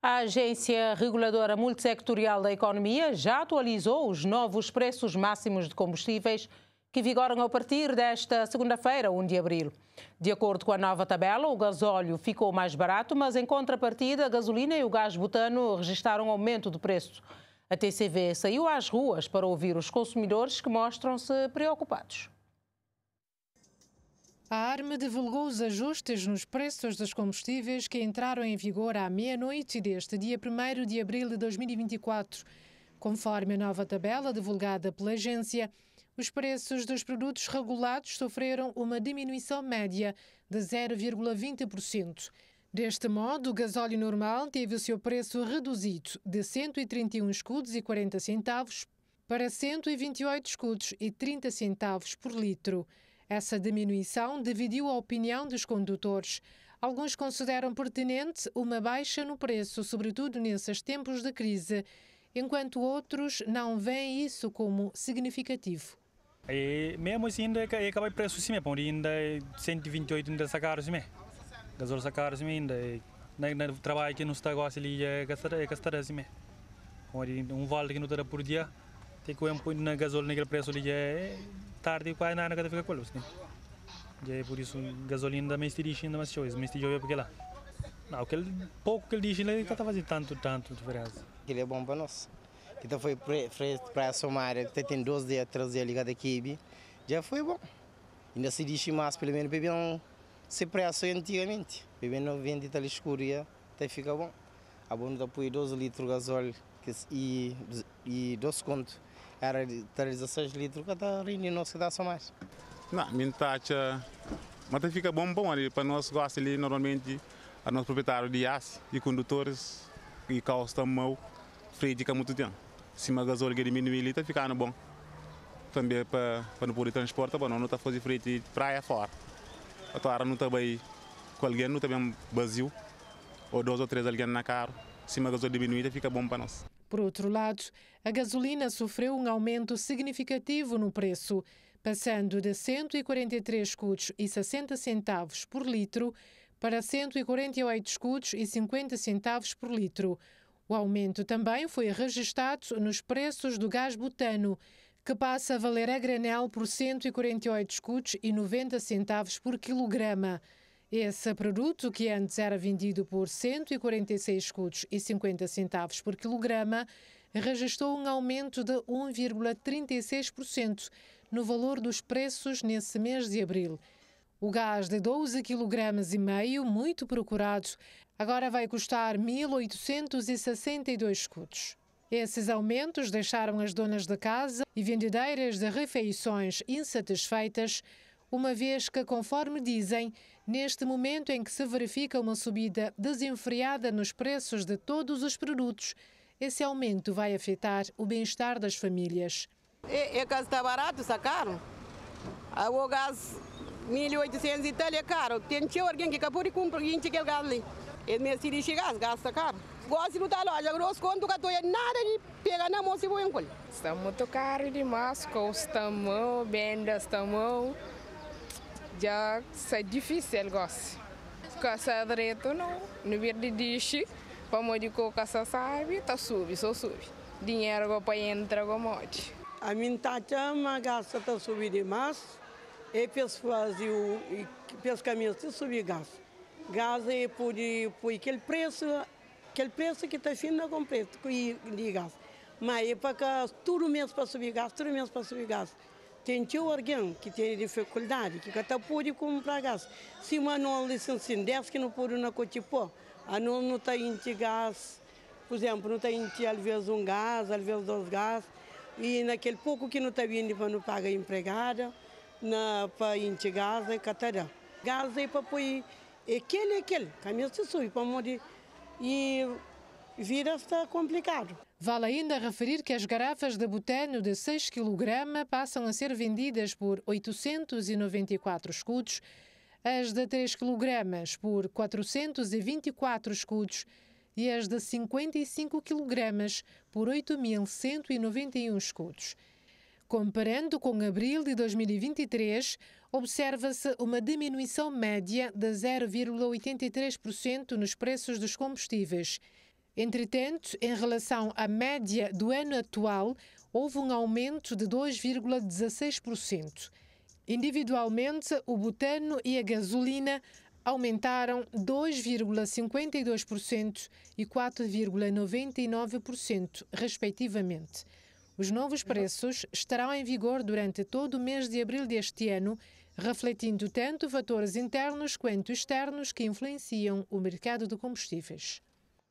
A Agência Reguladora Multissectorial da Economia já atualizou os novos preços máximos de combustíveis que vigoram a partir desta segunda-feira, 1 de abril. De acordo com a nova tabela, o gasóleo ficou mais barato, mas em contrapartida, a gasolina e o gás butano registaram aumento de preço. A TCV saiu às ruas para ouvir os consumidores que mostram-se preocupados. A ARME divulgou os ajustes nos preços dos combustíveis que entraram em vigor à meia-noite deste dia 1 de abril de 2024. Conforme a nova tabela divulgada pela agência, os preços dos produtos regulados sofreram uma diminuição média de 0,20%. Deste modo, o gasóleo normal teve o seu preço reduzido de 131 escudos e 40 centavos para 128 escudos e 30 centavos por litro. Essa diminuição dividiu a opinião dos condutores. Alguns consideram pertinente uma baixa no preço, sobretudo nesses tempos de crise, enquanto outros não veem isso como significativo. E mesmo assim, ainda é o preço sim, ainda 128 é ainda está caro sim, gasol está caro sim ainda. É, Na trabalho que não está gosta ali é gastar assim, um vale que não terá por dia que ko am na gasolina gel preço li je tardi kwa na na kada fica colos né je por isso gasolina da mês tirish ainda mais choice mês tijove porque lá não aquele pouco que ele diz ele tá fazendo tanto tanto diferença ele é bom para nós então foi para somar até tem 12 dias 13 dias ligado aqui já foi bom ainda se diz mais pelo menos bebê não se preço antigamente bebê não e tal escuria até fica bom a bunda põe 12 litros de gasóleo e, e 2 contos era de 36 litros, cada rinho não se dá só mais. Não, mintacha, mas fica bom, bom ali, para nós gosta ali, normalmente, a nosso proprietário de aço e condutores, e carros também, fica muito tempo. Se a gasolina diminuir ali, está ficando bom. Também é para, para não poder transportar, para não estar tá fazendo freio de praia fora. A não está bem, com alguém não está bem vazio, ou dois ou três alguém na carro. Se a gasolina diminuir, tá, fica bom para nós. Por outro lado, a gasolina sofreu um aumento significativo no preço, passando de 143 escudos e 60 centavos por litro para 148 escudos e 50 centavos por litro. O aumento também foi registado nos preços do gás butano, que passa a valer a granel por 148 escudos e 90 centavos por quilograma. Esse produto, que antes era vendido por 146 escudos e 50 centavos por quilograma, registrou um aumento de 1,36% no valor dos preços nesse mês de abril. O gás de 12,5 kg, muito procurado, agora vai custar 1.862 escudos. Esses aumentos deixaram as donas de casa e vendedeiras de refeições insatisfeitas uma vez que, conforme dizem, neste momento em que se verifica uma subida desenfreada nos preços de todos os produtos, esse aumento vai afetar o bem-estar das famílias. É, é gás está barato, está caro. Ah, o gás 1.800 e tal é caro. Tem que alguém que capuri compra e que gás ali. É me assiste esse gás, gás está caro. Gosto da loja, grosso quanto que eu nada de pegar na mão se vou encolher. Está muito caro demais, costamos, vendas, estamos já é difícil gosto. Casa direito não, no verde diz, pamodi ko casa sabe, tá subi, só subi. Dinheiro go pa entra go modi. A mim tá chama gasta tá subir demais. E pessoas e pes caminhos tá subir gás. Gás é por por aquele preço, aquele preço que está completo com preço de gás. Mas é para tudo mesmo para subir gás, tudo mesmo para subir gás tem tio alguém que tem dificuldade, que até pode comprar gás. Se manual licença em 10 que não pode na cotipó, a não não está em gás, por exemplo, não está em às vezes um gás, às vezes dois gás, e naquele pouco que não está vindo para não pagar empregada, na, para em gás, é catará. Gás é para pôr é aquele, é aquele, caminho se sui, para morrer. E vira-se complicado. Vale ainda referir que as garrafas de butano de 6 kg passam a ser vendidas por 894 escudos, as de 3 kg por 424 escudos e as de 55 kg por 8.191 escudos. Comparando com abril de 2023, observa-se uma diminuição média de 0,83% nos preços dos combustíveis Entretanto, em relação à média do ano atual, houve um aumento de 2,16%. Individualmente, o butano e a gasolina aumentaram 2,52% e 4,99%, respectivamente. Os novos preços estarão em vigor durante todo o mês de abril deste ano, refletindo tanto fatores internos quanto externos que influenciam o mercado de combustíveis.